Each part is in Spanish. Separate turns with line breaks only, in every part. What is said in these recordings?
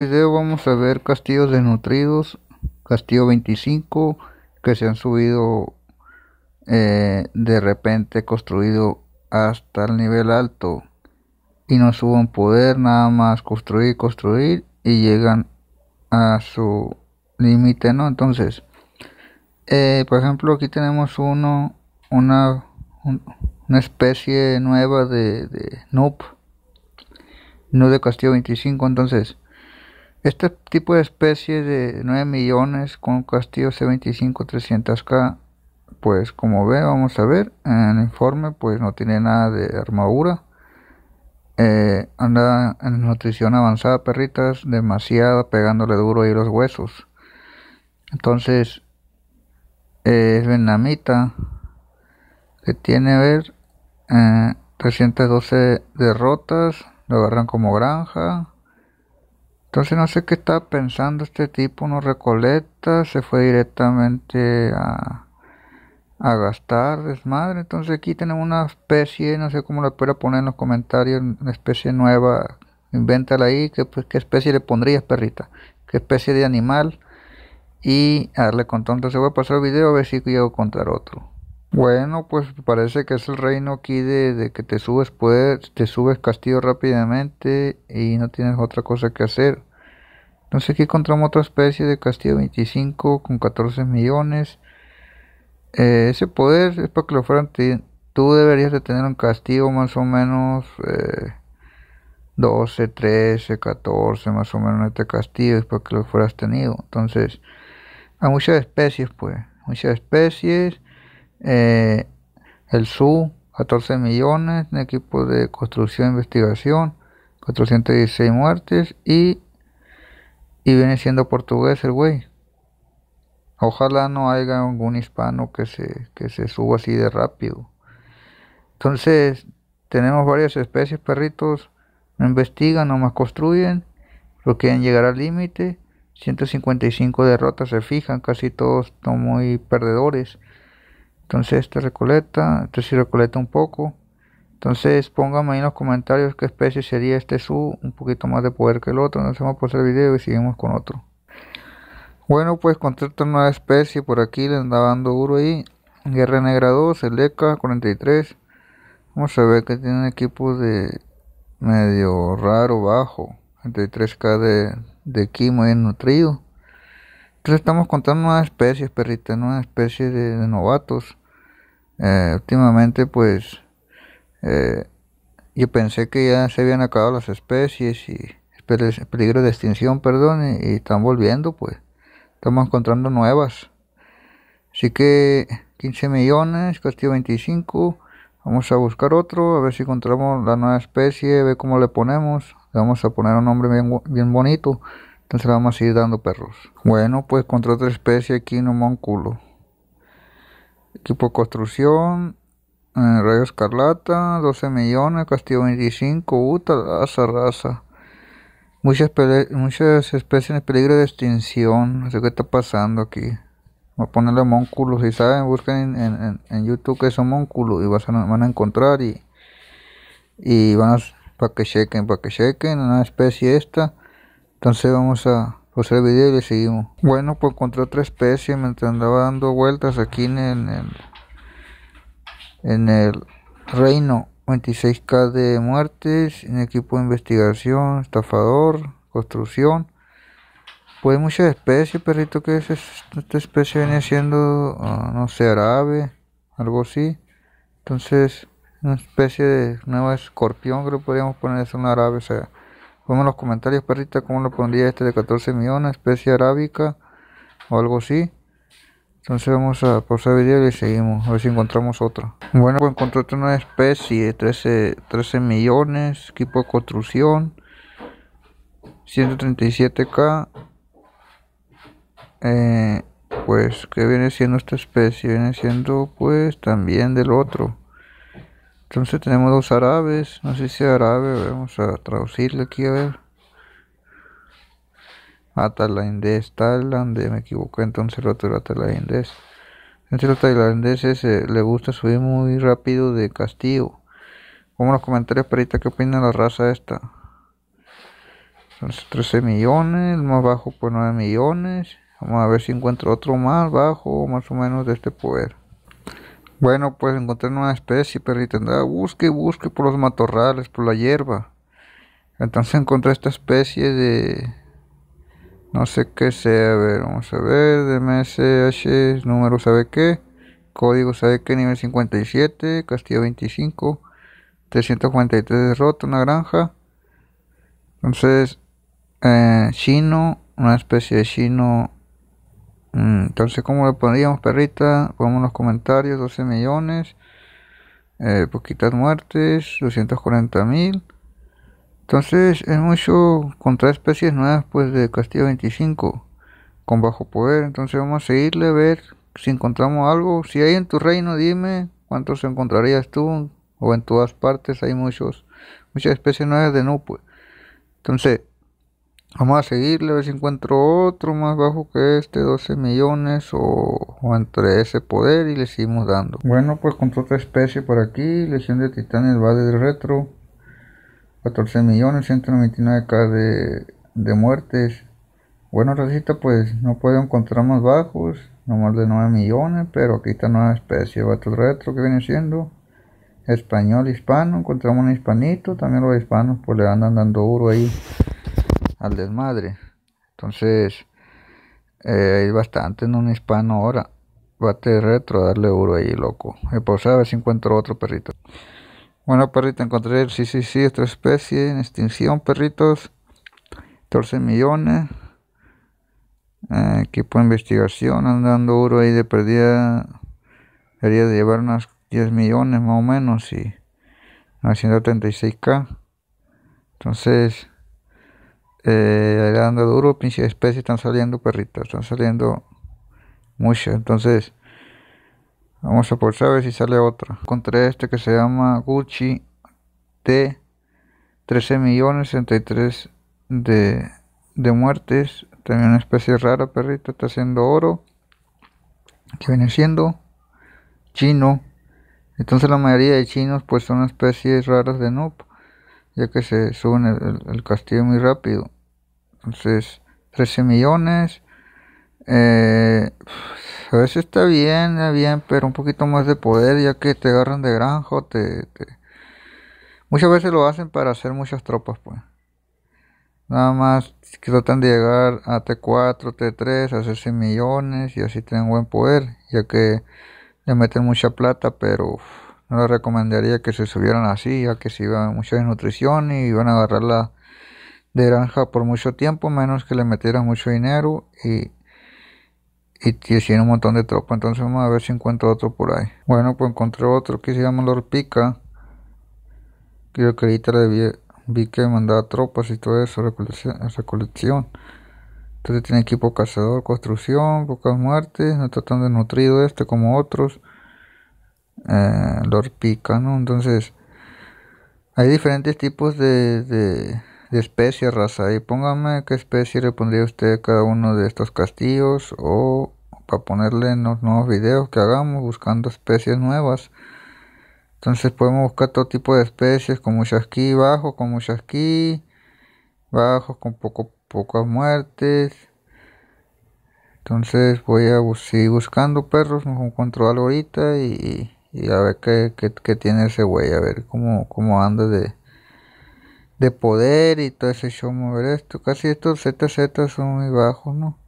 En este video vamos a ver castillos desnutridos, castillo 25 que se han subido eh, de repente construido hasta el nivel alto y no suben poder nada más construir construir y llegan a su límite no entonces eh, por ejemplo aquí tenemos uno una especie nueva de, de noob no de castillo 25 entonces este tipo de especie de 9 millones con castillo C25-300K, pues como ve, vamos a ver, en el informe pues no tiene nada de armadura. Eh, anda en nutrición avanzada, perritas, demasiado pegándole duro ahí los huesos. Entonces, es venamita que tiene, a ver, 312 eh, derrotas, lo agarran como granja. Entonces no sé qué estaba pensando este tipo, no recolecta, se fue directamente a, a gastar desmadre. Entonces aquí tenemos una especie, no sé cómo la pueda poner en los comentarios, una especie nueva, invéntala ahí, ¿qué, pues, qué especie le pondrías perrita, qué especie de animal y a darle con tonto. Se voy a pasar el video a ver si llego contar otro. Bueno, pues parece que es el reino aquí de, que te subes poder, te subes castigo rápidamente y no tienes otra cosa que hacer. Entonces aquí encontramos otra especie de castigo 25 con 14 millones. Eh, ese poder es para que lo fueran tú deberías de tener un castigo más o menos 12, 13, 14 más o menos este castigo es para que lo fueras tenido. Entonces hay muchas especies pues, muchas especies eh, el SU 14 millones, de equipo de construcción e investigación 416 muertes y, y viene siendo portugués el güey. Ojalá no haya algún hispano que se, que se suba así de rápido. Entonces, tenemos varias especies, perritos, no investigan, nomás construyen, pero quieren llegar al límite. 155 derrotas se fijan, casi todos son muy perdedores. Entonces este recoleta, este sí recoleta un poco. Entonces pónganme ahí en los comentarios qué especie sería este su, un poquito más de poder que el otro. Entonces vamos a pasar el video y seguimos con otro. Bueno, pues contrata nueva especie por aquí, le andaba dando duro ahí. Guerra Negra 2, Seleca 43. Vamos a ver que tiene un equipo de medio raro, bajo. 33k de, de Kimo nutrido estamos contando nuevas especies, perrita, nuevas especies de, novatos. Eh, últimamente, pues, eh, yo pensé que ya se habían acabado las especies y peligro de extinción, perdón, y, están volviendo, pues, estamos encontrando nuevas. Así que 15 millones, castillo 25. Vamos a buscar otro, a ver si encontramos la nueva especie, Ve cómo le ponemos. vamos a poner un nombre bien bonito. Entonces vamos a ir dando perros. Bueno, pues contra otra especie aquí en homónculo Equipo de construcción. Eh, Rayo Escarlata, 12 millones, Castillo 25, Uta, raza, raza. Muchas, muchas especies en peligro de extinción. No sé qué está pasando aquí. Voy a ponerle homónculo Si saben, busquen en, YouTube que es monculo. y a, van a encontrar y, y van a, para que chequen, para que chequen una especie esta. Entonces vamos a hacer el video y le seguimos. Bueno, pues encontré otra especie mientras andaba dando vueltas aquí en el, en el reino. 26k de muertes en equipo de investigación, estafador, construcción. Pues muchas especies, perrito, que es esta especie venía siendo, ah, no sé, árabe, algo así. Entonces, una especie de nuevo escorpión, creo que podríamos poner eso, un árabe, o sea, Ponme en los comentarios, perrita, cómo lo pondría este de 14 millones, especie arábica o algo así. Entonces vamos a pausar el video y seguimos, a ver si encontramos otro. Bueno, pues encontré una especie, 13, 13 millones, equipo de construcción, 137k. Eh, pues, ¿qué viene siendo esta especie? Viene siendo, pues, también del otro. Entonces tenemos dos árabes. No sé si árabe. Vamos a traducirle aquí a ver. Atalandés, Tailandés. Me equivoqué entonces el otro era tailandés. Entonces este los tailandeses le gusta subir muy rápido de castigo. Como los comentarios perita ¿qué opina la raza esta. Entonces 13 millones, el más bajo pues 9 millones. Vamos a ver si encuentro otro más bajo más o menos de este poder. Bueno, pues encontré una especie, perrita. Andaba, busque, busque por los matorrales, por la hierba. Entonces encontré esta especie de. No sé qué sea, a ver, vamos a ver. DMSH, número sabe qué. Código sabe qué, nivel 57, Castillo 25, 343 derrota, una granja. Entonces, eh, chino, una especie de chino Mm, entonces, ¿cómo le pondríamos, perrita? Ponemos los comentarios, 12 millones, eh, poquitas muertes, 240 mil. Entonces, es mucho contra especies nuevas, pues, de Castillo 25, con bajo poder. Entonces, vamos a seguirle, a ver si encontramos algo. Si hay en tu reino, dime cuántos encontrarías tú, o en todas partes hay muchos, muchas especies nuevas de no, Entonces, Vamos a seguirle a ver si encuentro otro más bajo que este, 12 millones o, entre ese poder y le seguimos dando. Bueno, pues con otra especie por aquí, Legión de Titanes, va del Retro, 14 millones, 199k de, de muertes. Bueno, recita pues no puedo encontrar más bajos, nomás de 9 millones, pero aquí está nueva especie, Battle Retro que viene siendo español, hispano, encontramos un hispanito, también los hispanos pues le andan dando duro ahí al desmadre. Entonces, eh, hay bastante en un hispano ahora. Bate retro, darle duro ahí, loco. Y por a si encuentro otro perrito. Bueno, perrito, encontré, sí, sí, sí, otra especie en extinción, perritos. 14 millones. Eh, equipo de investigación, andando duro ahí de perdida. Debería de llevar unos 10 millones más o menos y 936k. Entonces, eh, dando duro, pinche especie están saliendo perritas, están saliendo muchas. Entonces, vamos a por saber si sale otra. Encontré este que se llama Gucci T, 13 millones 63 de, de muertes. También una especie rara, perrita, está haciendo oro. Que viene siendo chino. Entonces la mayoría de chinos pues son especies raras de noob, ya que se suben el castillo muy rápido. Entonces, 13 millones. Eh, a veces está bien, está bien, pero un poquito más de poder, ya que te agarran de granjo. te, Muchas veces lo hacen para hacer muchas tropas, pues. Nada más que tratan de llegar a T4, T3, a hacerse millones y así tienen buen poder, ya que le meten mucha plata, pero no les recomendaría que se subieran así, ya que si iban mucha desnutrición y van a agarrar la, de granja por mucho tiempo, menos que le metieran mucho dinero y, y, tiene un montón de tropa. Entonces vamos a ver si encuentro otro por ahí. Bueno, pues encontré otro que se llama Lord Pica. Que que le vi, vi, que mandaba tropas y todo eso, esa colección. Entonces tiene equipo cazador, construcción, pocas muertes. No está tan desnutrido este como otros. Eh, Lord ¿no? Entonces hay diferentes tipos de de especie, raza. Y póngame qué especie le pondría usted cada uno de estos castillos o para ponerle en los nuevos videos que hagamos buscando especies nuevas. Entonces podemos buscar todo tipo de especies, con muchas aquí, bajo con muchas aquí, bajo con poco, pocas muertes. Entonces voy a seguir buscando perros, me encuentro algo ahorita y, a ver qué, tiene ese güey, a ver cómo, cómo anda de, de poder y todo ese show, mover esto, casi estos ZZ son muy bajos, ¿no?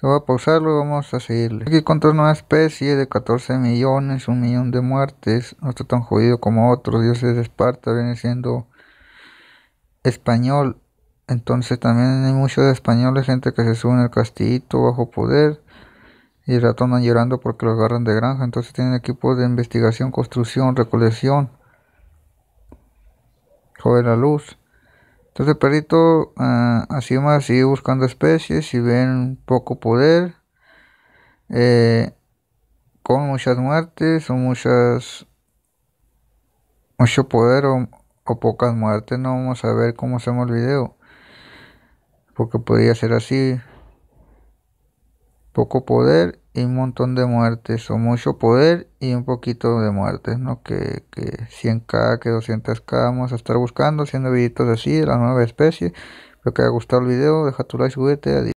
Yo voy a pausarlo, vamos a seguirle. Aquí contra una especie de 14 millones, un millón de muertes, no está tan jodido como otros, dioses de Esparta viene siendo español, entonces también hay muchos españoles, gente que se sube al castillo castillito bajo poder y el llorando porque los agarran de granja. Entonces tienen equipos de investigación, construcción, recolección de la luz. Entonces el perrito ah, así más sigue buscando especies y ven poco poder, eh, con muchas muertes o muchas mucho poder o, pocas muertes. No vamos a ver cómo hacemos el video porque podría ser así poco poder y un montón de muertes, o mucho poder y un poquito de muertes, ¿no? Que, 100k, que 200k vamos a estar buscando, haciendo videitos así de la nueva especie. Espero que haya gustado el video, deja tu like, súbete, adiós.